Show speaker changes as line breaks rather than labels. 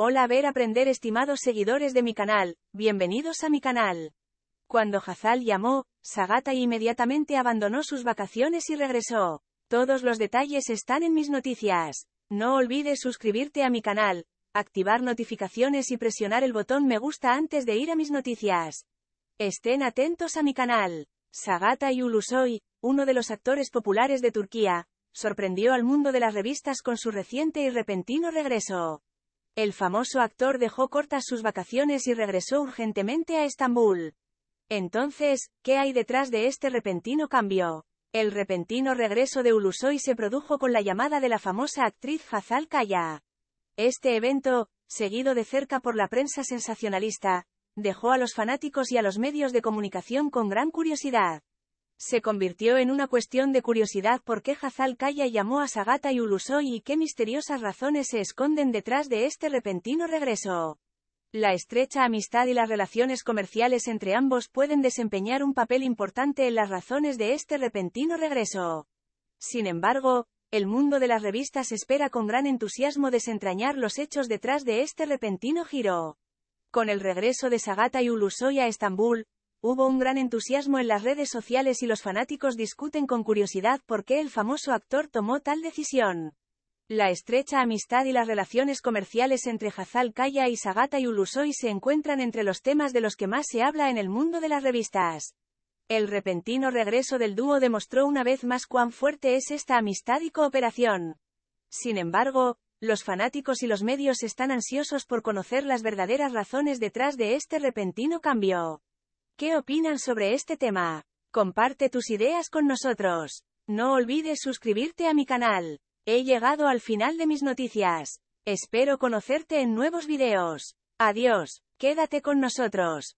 Hola ver aprender estimados seguidores de mi canal, bienvenidos a mi canal. Cuando Hazal llamó, Sagata inmediatamente abandonó sus vacaciones y regresó. Todos los detalles están en mis noticias. No olvides suscribirte a mi canal, activar notificaciones y presionar el botón me gusta antes de ir a mis noticias. Estén atentos a mi canal. Sagata Ulusoy, uno de los actores populares de Turquía, sorprendió al mundo de las revistas con su reciente y repentino regreso. El famoso actor dejó cortas sus vacaciones y regresó urgentemente a Estambul. Entonces, ¿qué hay detrás de este repentino cambio? El repentino regreso de Ulusoy se produjo con la llamada de la famosa actriz Hazal Kaya. Este evento, seguido de cerca por la prensa sensacionalista, dejó a los fanáticos y a los medios de comunicación con gran curiosidad. Se convirtió en una cuestión de curiosidad por qué Hazal Kaya llamó a Sagata y Ulusoy y qué misteriosas razones se esconden detrás de este repentino regreso. La estrecha amistad y las relaciones comerciales entre ambos pueden desempeñar un papel importante en las razones de este repentino regreso. Sin embargo, el mundo de las revistas espera con gran entusiasmo desentrañar los hechos detrás de este repentino giro. Con el regreso de Sagata y Ulusoy a Estambul, Hubo un gran entusiasmo en las redes sociales y los fanáticos discuten con curiosidad por qué el famoso actor tomó tal decisión. La estrecha amistad y las relaciones comerciales entre Hazal Kaya y Sagata Yulusoy se encuentran entre los temas de los que más se habla en el mundo de las revistas. El repentino regreso del dúo demostró una vez más cuán fuerte es esta amistad y cooperación. Sin embargo, los fanáticos y los medios están ansiosos por conocer las verdaderas razones detrás de este repentino cambio. ¿Qué opinan sobre este tema? Comparte tus ideas con nosotros. No olvides suscribirte a mi canal. He llegado al final de mis noticias. Espero conocerte en nuevos videos. Adiós, quédate con nosotros.